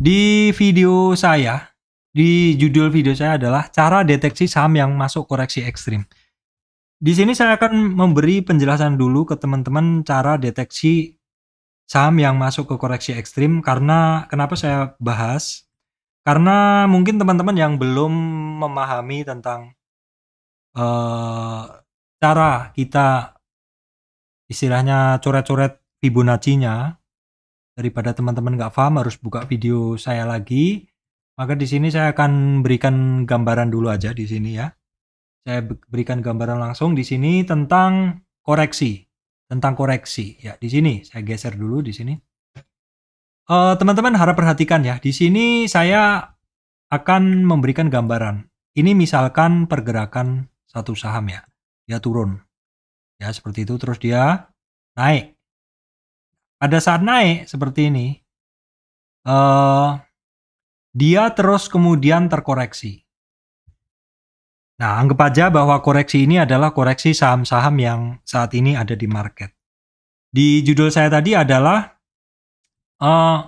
Di video saya, di judul video saya adalah cara deteksi saham yang masuk koreksi ekstrim. Di sini saya akan memberi penjelasan dulu ke teman-teman cara deteksi saham yang masuk ke koreksi ekstrim karena kenapa saya bahas karena mungkin teman-teman yang belum memahami tentang uh, cara kita istilahnya coret-coret Fibonacci-nya daripada teman-teman nggak paham harus buka video saya lagi maka di sini saya akan berikan gambaran dulu aja di sini ya saya berikan gambaran langsung di sini tentang koreksi tentang koreksi ya di sini saya geser dulu di sini eh, teman-teman uh, harap perhatikan ya di sini saya akan memberikan gambaran ini misalkan pergerakan satu saham ya dia turun ya seperti itu terus dia naik pada saat naik seperti ini uh, dia terus kemudian terkoreksi. Nah, anggap aja bahwa koreksi ini adalah koreksi saham-saham yang saat ini ada di market. Di judul saya tadi adalah uh,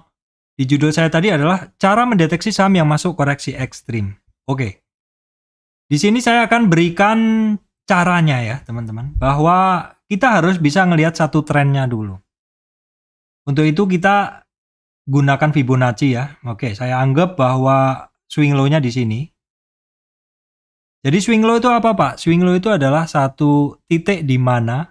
di judul saya tadi adalah cara mendeteksi saham yang masuk koreksi ekstrim. Oke. Okay. Di sini saya akan berikan caranya ya, teman-teman, bahwa kita harus bisa ngelihat satu trennya dulu. Untuk itu kita gunakan Fibonacci ya. Oke, saya anggap bahwa swing low-nya di sini. Jadi swing low itu apa Pak? Swing low itu adalah satu titik di mana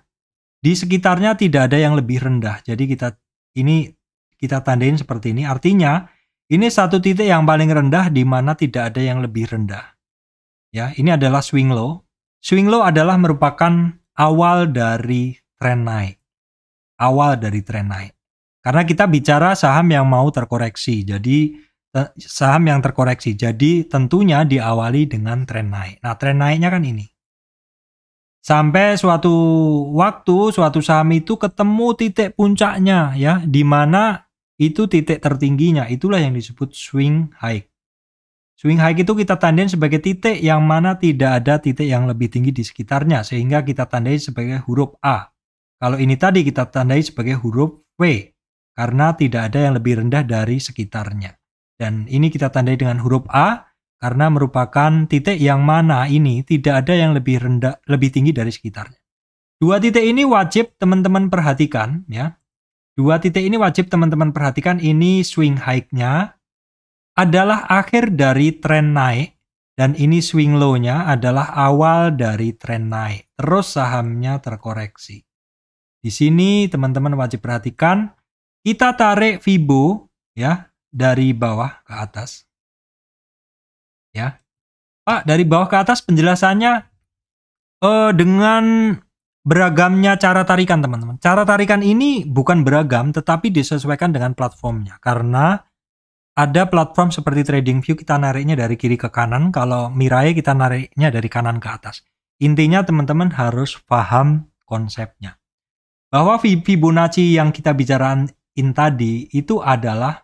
di sekitarnya tidak ada yang lebih rendah. Jadi kita ini kita tandain seperti ini. Artinya ini satu titik yang paling rendah di mana tidak ada yang lebih rendah. Ya, ini adalah swing low. Swing low adalah merupakan awal dari tren naik. Awal dari tren naik. Karena kita bicara saham yang mau terkoreksi, jadi saham yang terkoreksi. Jadi tentunya diawali dengan tren naik. Nah, tren naiknya kan ini. Sampai suatu waktu suatu saham itu ketemu titik puncaknya ya, di mana itu titik tertingginya. Itulah yang disebut swing high. Swing high itu kita tandain sebagai titik yang mana tidak ada titik yang lebih tinggi di sekitarnya sehingga kita tandai sebagai huruf A. Kalau ini tadi kita tandai sebagai huruf W karena tidak ada yang lebih rendah dari sekitarnya. Dan ini kita tandai dengan huruf A karena merupakan titik yang mana ini tidak ada yang lebih rendah lebih tinggi dari sekitarnya. Dua titik ini wajib teman-teman perhatikan ya. Dua titik ini wajib teman-teman perhatikan ini swing high-nya adalah akhir dari tren naik dan ini swing low-nya adalah awal dari tren naik. Terus sahamnya terkoreksi. Di sini teman-teman wajib perhatikan kita tarik Fibo ya dari bawah ke atas. Ya. Pak, dari bawah ke atas penjelasannya eh, dengan beragamnya cara tarikan teman-teman. Cara tarikan ini bukan beragam tetapi disesuaikan dengan platformnya karena ada platform seperti TradingView kita nariknya dari kiri ke kanan, kalau Mirai kita nariknya dari kanan ke atas. Intinya teman-teman harus paham konsepnya. Bahwa Fibonacci yang kita bicarakan in tadi itu adalah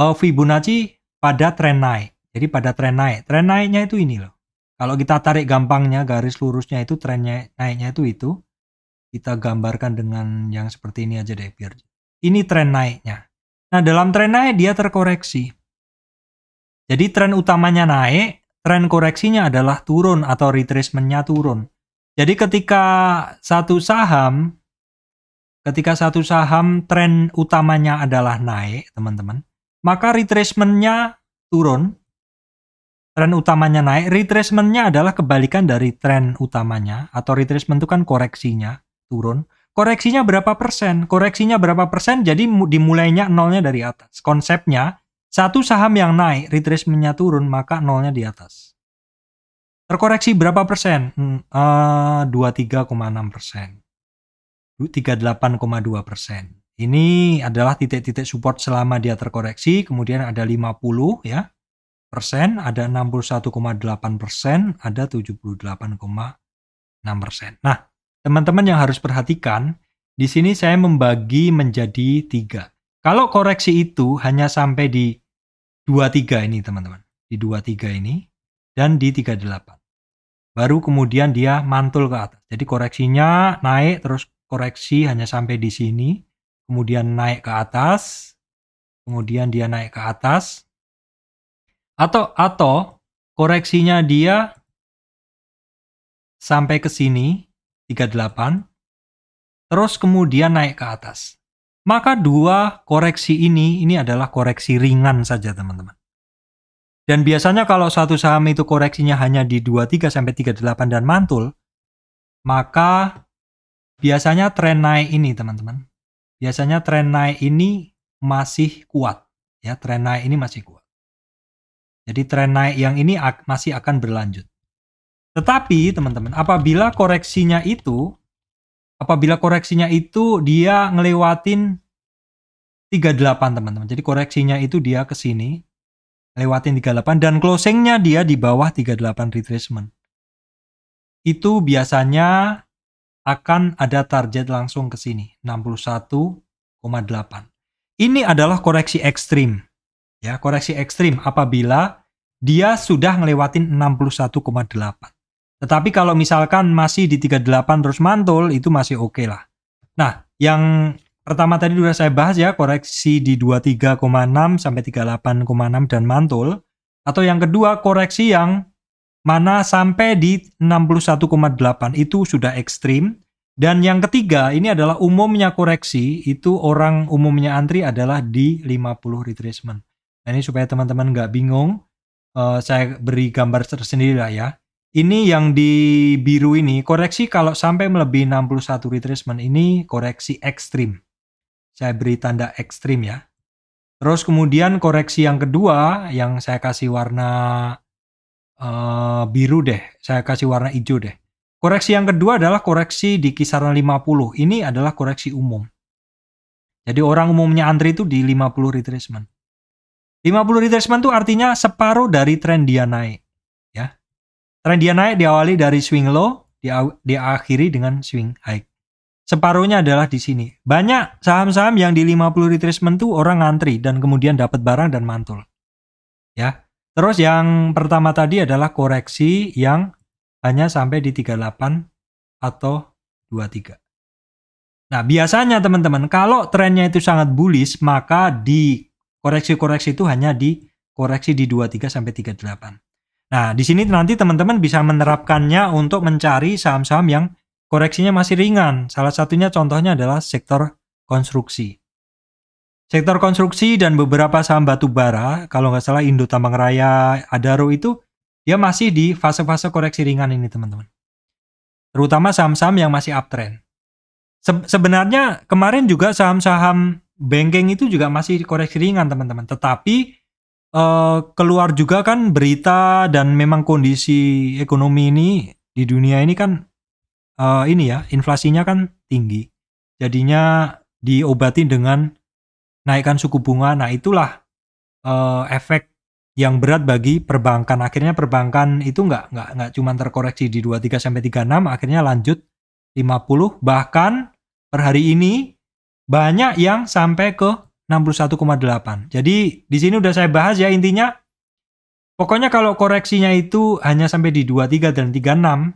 uh, Fibonacci pada tren naik. Jadi pada tren naik. Tren naiknya itu ini loh. Kalau kita tarik gampangnya garis lurusnya itu trennya naiknya itu itu. Kita gambarkan dengan yang seperti ini aja deh biar. Ini tren naiknya. Nah, dalam tren naik dia terkoreksi. Jadi tren utamanya naik, tren koreksinya adalah turun atau retracementnya turun. Jadi ketika satu saham Ketika satu saham tren utamanya adalah naik, teman-teman, maka retracementnya turun. Tren utamanya naik, retracementnya adalah kebalikan dari tren utamanya atau retracement itu kan koreksinya turun. Koreksinya berapa persen? Koreksinya berapa persen? Jadi dimulainya nolnya dari atas. Konsepnya satu saham yang naik, retracementnya turun, maka nolnya di atas. Terkoreksi berapa persen? Hmm, uh, eh, 23,6 persen. 38,2 persen. Ini adalah titik-titik support selama dia terkoreksi, kemudian ada 50 ya persen, ada 61,8 persen, ada 78,6 persen. Nah, teman-teman yang harus perhatikan, di sini saya membagi menjadi tiga. Kalau koreksi itu hanya sampai di 23 ini teman-teman, di 23 ini, dan di 38. Baru kemudian dia mantul ke atas. Jadi koreksinya naik terus koreksi hanya sampai di sini, kemudian naik ke atas, kemudian dia naik ke atas, atau atau koreksinya dia sampai ke sini 38, terus kemudian naik ke atas. Maka dua koreksi ini ini adalah koreksi ringan saja teman-teman. Dan biasanya kalau satu saham itu koreksinya hanya di 23 sampai 38 dan mantul, maka Biasanya tren naik ini teman-teman. Biasanya tren naik ini masih kuat ya, tren naik ini masih kuat. Jadi tren naik yang ini masih akan berlanjut. Tetapi teman-teman, apabila koreksinya itu apabila koreksinya itu dia ngelewatin 38 teman-teman. Jadi koreksinya itu dia ke sini lewatin 38 dan closingnya dia di bawah 38 retracement. Itu biasanya akan ada target langsung ke sini 61,8. Ini adalah koreksi ekstrim. Ya, koreksi ekstrim apabila dia sudah ngelewatin 61,8. Tetapi kalau misalkan masih di 38 terus mantul itu masih oke okay lah. Nah, yang pertama tadi sudah saya bahas ya koreksi di 23,6 sampai 38,6 dan mantul atau yang kedua koreksi yang mana sampai di 61,8 itu sudah ekstrim. Dan yang ketiga ini adalah umumnya koreksi itu orang umumnya antri adalah di 50 retracement. Nah ini supaya teman-teman nggak bingung, uh, saya beri gambar tersendiri lah ya. Ini yang di biru ini koreksi kalau sampai melebihi 61 retracement ini koreksi ekstrim. Saya beri tanda ekstrim ya. Terus kemudian koreksi yang kedua yang saya kasih warna uh, biru deh. Saya kasih warna hijau deh. Koreksi yang kedua adalah koreksi di kisaran 50. Ini adalah koreksi umum. Jadi orang umumnya antri itu di 50 retracement. 50 retracement itu artinya separuh dari tren dia naik. Ya. Tren dia naik diawali dari swing low, diakhiri dengan swing high. Separuhnya adalah di sini. Banyak saham-saham yang di 50 retracement itu orang ngantri dan kemudian dapat barang dan mantul. Ya. Terus yang pertama tadi adalah koreksi yang hanya sampai di 38 atau 23. Nah, biasanya teman-teman kalau trennya itu sangat bullish, maka di koreksi-koreksi itu hanya di koreksi di 23 sampai 38. Nah, di sini nanti teman-teman bisa menerapkannya untuk mencari saham-saham yang koreksinya masih ringan. Salah satunya contohnya adalah sektor konstruksi. Sektor konstruksi dan beberapa saham batu bara, kalau nggak salah Indo Tambang Raya, Adaro itu dia masih di fase-fase koreksi ringan ini teman-teman. Terutama saham-saham yang masih uptrend. Se sebenarnya kemarin juga saham-saham banking itu juga masih koreksi ringan teman-teman. Tetapi uh, keluar juga kan berita dan memang kondisi ekonomi ini di dunia ini kan uh, ini ya inflasinya kan tinggi. Jadinya diobati dengan naikkan suku bunga. Nah, itulah uh, efek yang berat bagi perbankan. Akhirnya perbankan itu nggak nggak nggak cuma terkoreksi di 23 sampai 36, akhirnya lanjut 50 bahkan per hari ini banyak yang sampai ke 61,8. Jadi di sini udah saya bahas ya intinya pokoknya kalau koreksinya itu hanya sampai di 23 dan 36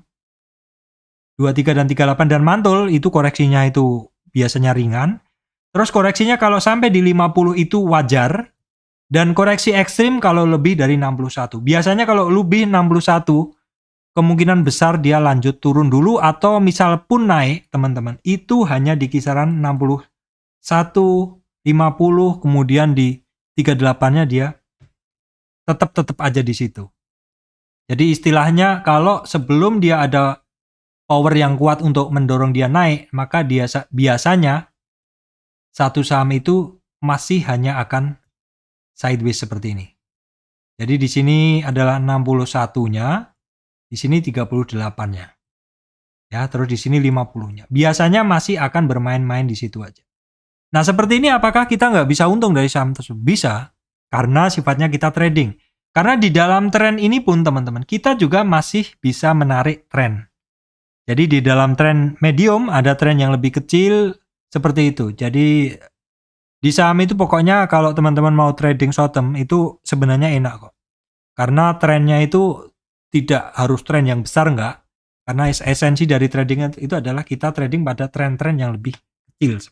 23 dan 38 dan mantul itu koreksinya itu biasanya ringan. Terus koreksinya kalau sampai di 50 itu wajar dan koreksi ekstrim kalau lebih dari 61. Biasanya kalau lebih 61 kemungkinan besar dia lanjut turun dulu atau misal pun naik teman-teman itu hanya di kisaran 61 50 kemudian di 38-nya dia tetap tetap aja di situ. Jadi istilahnya kalau sebelum dia ada power yang kuat untuk mendorong dia naik, maka dia biasanya satu saham itu masih hanya akan sideways seperti ini. Jadi di sini adalah 61-nya, di sini 38-nya. Ya, terus di sini 50-nya. Biasanya masih akan bermain-main di situ aja. Nah, seperti ini apakah kita nggak bisa untung dari saham tersebut? Bisa, karena sifatnya kita trading. Karena di dalam tren ini pun teman-teman, kita juga masih bisa menarik tren. Jadi di dalam tren medium ada tren yang lebih kecil, seperti itu. Jadi di saham itu pokoknya kalau teman-teman mau trading short term itu sebenarnya enak kok. Karena trennya itu tidak harus tren yang besar enggak. Karena esensi dari trading itu adalah kita trading pada tren-tren yang lebih kecil.